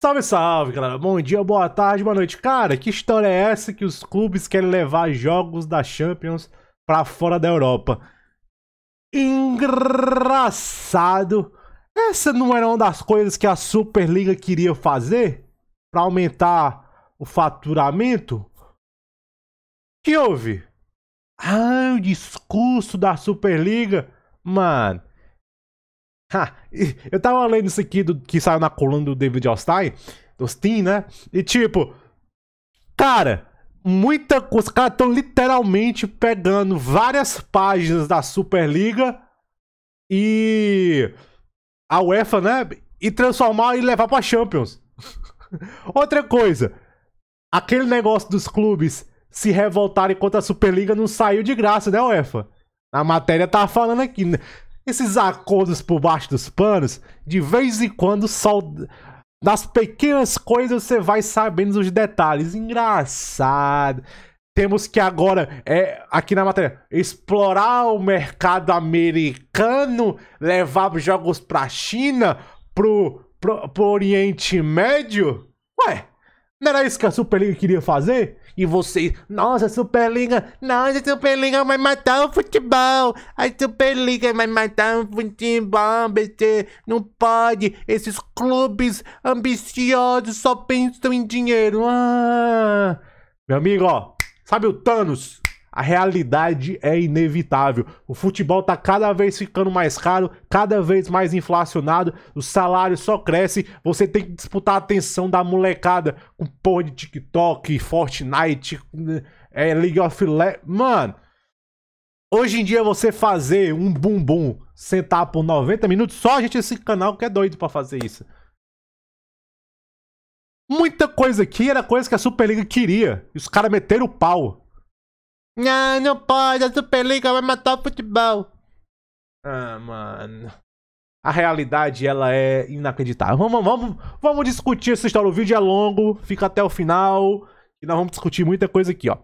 Salve, salve, galera. Bom dia, boa tarde, boa noite. Cara, que história é essa que os clubes querem levar jogos da Champions para fora da Europa? Engraçado. Essa não era uma das coisas que a Superliga queria fazer para aumentar o faturamento? Que houve? Ah, o discurso da Superliga. Mano, Ha, eu tava lendo isso aqui do, que saiu na coluna do David do Steam, né? E tipo, cara, muita coisa. Os caras estão literalmente pegando várias páginas da Superliga e a UEFA, né? E transformar e levar pra Champions. Outra coisa, aquele negócio dos clubes se revoltarem contra a Superliga não saiu de graça, né, UEFA? A matéria tá falando aqui, né? Esses acordos por baixo dos panos, de vez em quando, só nas pequenas coisas você vai sabendo os detalhes. Engraçado. Temos que agora, é, aqui na matéria, explorar o mercado americano, levar jogos pra China, pro, pro, pro Oriente Médio. Ué, não era isso que a Super League queria fazer? E vocês, nossa, Superliga, nossa, Superliga vai matar o futebol. A Superliga vai matar o futebol, BT. Não pode. Esses clubes ambiciosos só pensam em dinheiro. Ah. Meu amigo, ó, sabe o Thanos? A realidade é inevitável. O futebol está cada vez ficando mais caro, cada vez mais inflacionado, o salário só cresce, você tem que disputar a atenção da molecada com porra de TikTok, Fortnite, é, League of Legends. Mano, hoje em dia você fazer um bumbum sentar por 90 minutos, só a gente esse canal que é doido para fazer isso. Muita coisa aqui era coisa que a Superliga queria. E os caras meteram o pau. Não, não pode, a Superliga vai matar o futebol. Ah, mano. A realidade, ela é inacreditável. Vamos, vamos, vamos discutir essa história. O vídeo é longo, fica até o final. E nós vamos discutir muita coisa aqui, ó.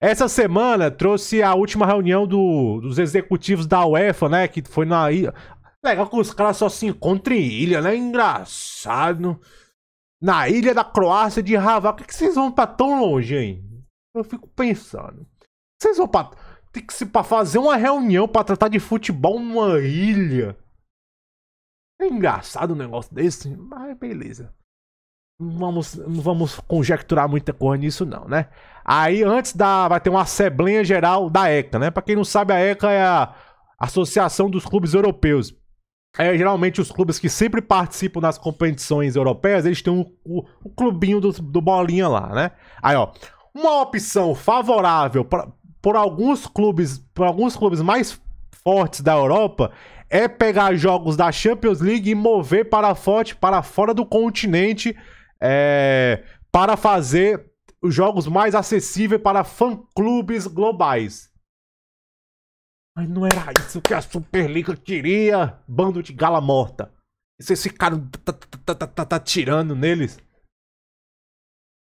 Essa semana trouxe a última reunião do, dos executivos da UEFA, né? Que foi na ilha. Legal que os caras só se encontram em ilha, né? Engraçado. Na ilha da Croácia de Raval. Por que, que vocês vão pra tão longe, hein? Eu fico pensando. Vocês vão pra... Tem que se pra fazer uma reunião pra tratar de futebol numa ilha. É engraçado um negócio desse, mas beleza. Não vamos, não vamos conjecturar muita coisa nisso, não, né? Aí antes da. Vai ter uma Assembleia Geral da ECA, né? Pra quem não sabe, a ECA é a Associação dos Clubes Europeus. É, geralmente os clubes que sempre participam das competições europeias, eles têm o um, um, um, clubinho do, do bolinha lá, né? Aí, ó. Uma opção favorável pra, por alguns clubes, por alguns clubes mais fortes da Europa, é pegar jogos da Champions League e mover para forte, para fora do continente, é, para fazer os jogos mais acessíveis para fã-clubes globais. Mas não era isso que a Superliga queria, bando de gala morta. Vocês ficaram tá, tá, tá, tá tirando neles.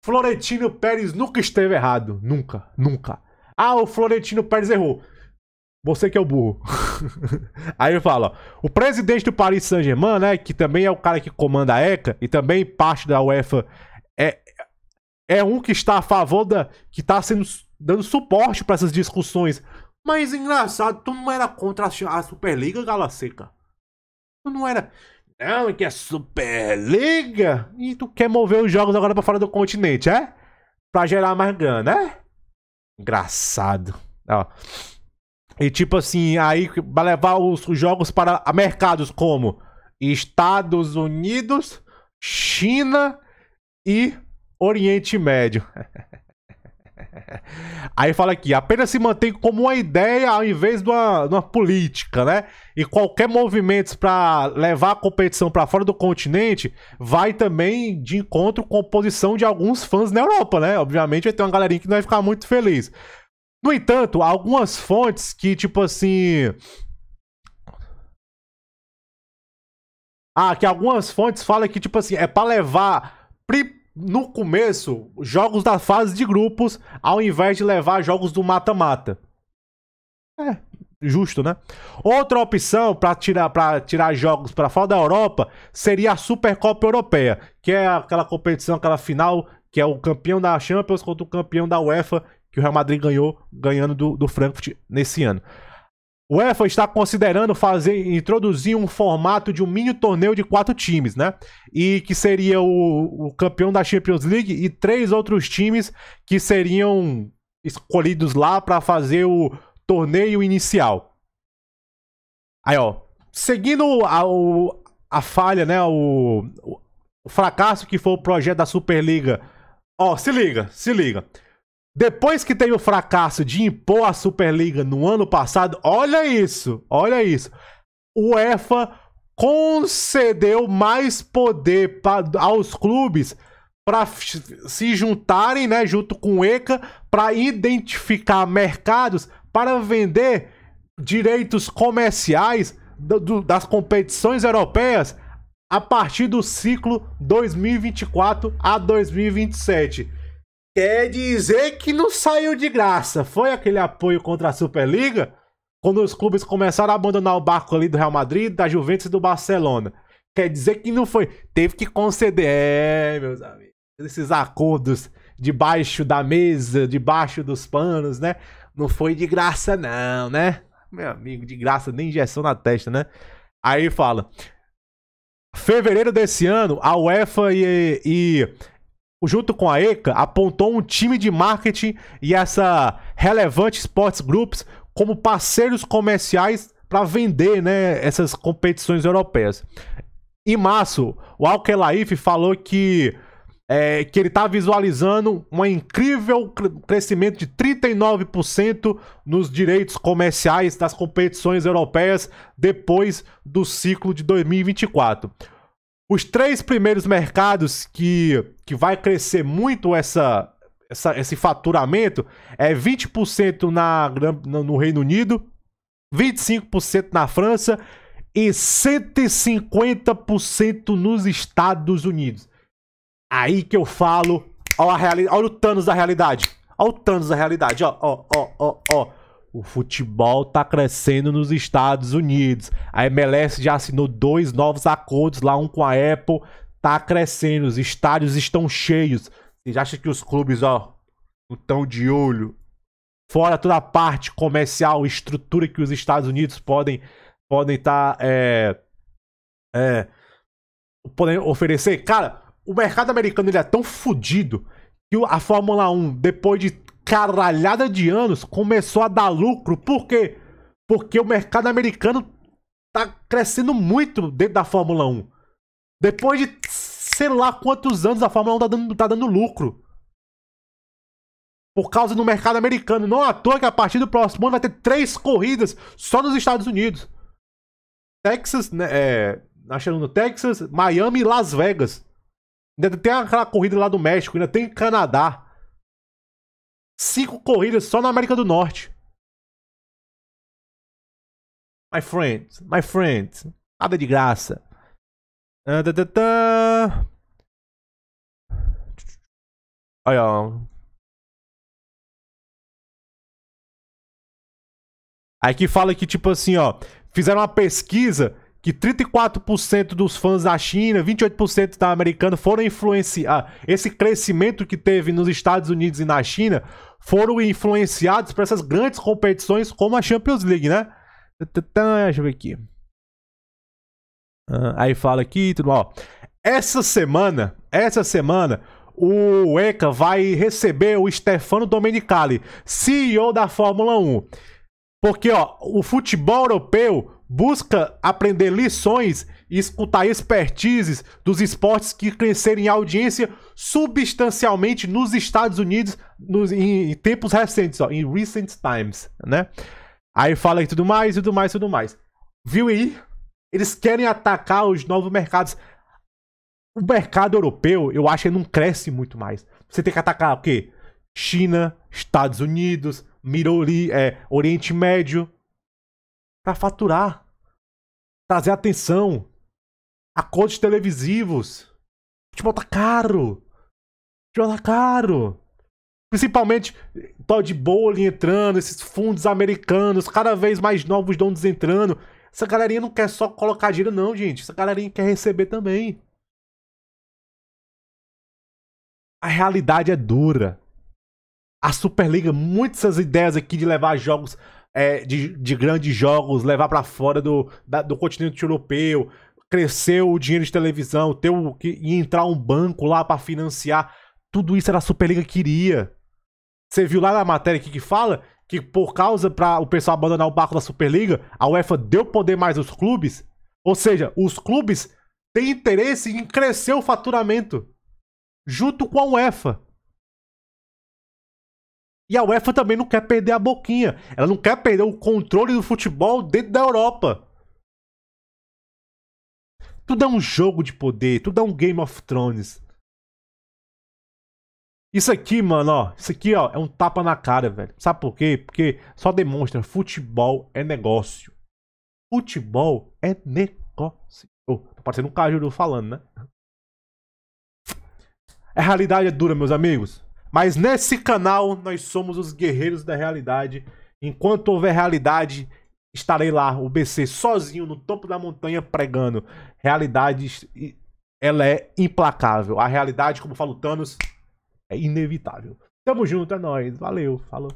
Florentino Pérez nunca esteve errado. Nunca, nunca. Ah, o Florentino Pérez errou. Você que é o burro. Aí ele fala: ó, o presidente do Paris Saint-Germain, né, que também é o cara que comanda a ECA e também parte da UEFA, é, é um que está a favor da. que está sendo, dando suporte para essas discussões. Mas engraçado, tu não era contra a Superliga, Gala Tu não era. Não, que é Superliga? E tu quer mover os jogos agora para fora do continente, é? Para gerar mais grana, é? Engraçado. Ó. E tipo assim, aí vai levar os, os jogos para mercados como Estados Unidos, China e Oriente Médio. Aí fala aqui, apenas se mantém como uma ideia ao invés de uma, de uma política, né? E qualquer movimento para levar a competição para fora do continente vai também de encontro com a posição de alguns fãs na Europa, né? Obviamente vai ter uma galerinha que não vai ficar muito feliz. No entanto, algumas fontes que, tipo assim. Ah, que algumas fontes falam que, tipo assim, é para levar no começo, jogos da fase de grupos, ao invés de levar jogos do mata-mata. É, justo, né? Outra opção para tirar, tirar jogos para fora da Europa seria a Supercopa Europeia, que é aquela competição, aquela final, que é o campeão da Champions contra o campeão da UEFA, que o Real Madrid ganhou, ganhando do, do Frankfurt nesse ano. O UEFA está considerando fazer, introduzir um formato de um mini torneio de quatro times, né? E que seria o, o campeão da Champions League e três outros times que seriam escolhidos lá para fazer o torneio inicial. Aí, ó, seguindo a, o, a falha, né, o, o fracasso que foi o projeto da Superliga. Ó, se liga, se liga. Depois que teve o fracasso de impor a Superliga no ano passado, olha isso, olha isso. O EFA concedeu mais poder pra, aos clubes para se juntarem, né, junto com o ECA, para identificar mercados para vender direitos comerciais do, do, das competições europeias a partir do ciclo 2024 a 2027. Quer dizer que não saiu de graça. Foi aquele apoio contra a Superliga? Quando os clubes começaram a abandonar o barco ali do Real Madrid, da Juventus e do Barcelona. Quer dizer que não foi. Teve que conceder. É, meus amigos. Esses acordos debaixo da mesa, debaixo dos panos, né? Não foi de graça, não, né? Meu amigo, de graça, nem injeção na testa, né? Aí fala. Fevereiro desse ano, a UEFA e, e junto com a ECA, apontou um time de marketing e essa relevante Sports Groups como parceiros comerciais para vender né, essas competições europeias. Em março, o Alkelaif falou que, é, que ele está visualizando um incrível crescimento de 39% nos direitos comerciais das competições europeias depois do ciclo de 2024. Os três primeiros mercados que, que vai crescer muito essa, essa, esse faturamento é 20% na, no Reino Unido, 25% na França e 150% nos Estados Unidos. Aí que eu falo, olha, a reali olha o Thanos da realidade. Olha o Thanos da realidade, ó, ó, ó, ó, ó o futebol tá crescendo nos Estados Unidos. A MLS já assinou dois novos acordos lá, um com a Apple. Tá crescendo, os estádios estão cheios. Vocês acham que os clubes, ó, não estão de olho? Fora toda a parte comercial, estrutura que os Estados Unidos podem podem estar tá, é, é, podem oferecer. Cara, o mercado americano ele é tão fodido que a Fórmula 1, depois de caralhada de anos começou a dar lucro. Por quê? Porque o mercado americano tá crescendo muito dentro da Fórmula 1. Depois de sei lá quantos anos a Fórmula 1 tá dando, tá dando lucro. Por causa do mercado americano. Não à toa que a partir do próximo ano vai ter três corridas só nos Estados Unidos. Texas, né? É, achando no Texas, Miami e Las Vegas. Ainda tem aquela corrida lá do México, ainda tem Canadá. Cinco corridas só na América do Norte. My friend, my friend. Nada de graça. Ah, tá, tá, tá. Olha, ó. Aí que fala que, tipo assim, ó. Fizeram uma pesquisa que 34% dos fãs da China, 28% da americana foram influenciados. Esse crescimento que teve nos Estados Unidos e na China foram influenciados por essas grandes competições como a Champions League, né? Deixa eu ver aqui. Ah, aí fala aqui, tudo mal. Essa semana, essa semana, o ECA vai receber o Stefano Domenicali, CEO da Fórmula 1. Porque ó, o futebol europeu busca aprender lições e escutar expertises dos esportes que cresceram em audiência substancialmente nos Estados Unidos nos, em, em, tempos recentes, ó, em recent times, né? Aí fala e tudo mais, tudo mais, tudo mais. Viu aí? Eles querem atacar os novos mercados. O mercado europeu, eu acho que não cresce muito mais. Você tem que atacar o quê? China, Estados Unidos, Miroli, é, Oriente Médio. Pra faturar. Trazer atenção acordos televisivos. Futebol tá caro. Futebol tá caro. Principalmente Todd Bowling entrando, esses fundos americanos, cada vez mais novos donos entrando. Essa galerinha não quer só colocar dinheiro, não, gente. Essa galerinha quer receber também. A realidade é dura. A Superliga, muitas dessas ideias aqui de levar jogos é, de, de, grandes jogos, levar para fora do, da, do continente europeu, cresceu o dinheiro de televisão, ter o, que, e entrar um banco lá para financiar. Tudo isso era a Superliga que queria. Você viu lá na matéria aqui que fala que por causa para o pessoal abandonar o barco da Superliga, a UEFA deu poder mais aos clubes. Ou seja, os clubes têm interesse em crescer o faturamento junto com a UEFA. E a UEFA também não quer perder a boquinha. Ela não quer perder o controle do futebol dentro da Europa. Tudo é um jogo de poder, tudo é um Game of Thrones. Isso aqui, mano, ó, isso aqui, ó, é um tapa na cara, velho. Sabe por quê? Porque só demonstra futebol é negócio. Futebol é negócio. Oh, tá parecendo um cajuru falando, né? A é realidade é dura, meus amigos. Mas nesse canal, nós somos os guerreiros da realidade. Enquanto houver realidade, Estarei lá, o BC, sozinho no topo da montanha pregando. Realidade, ela é implacável. A realidade, como fala o Thanos, é inevitável. Tamo junto, é nóis. Valeu, falou.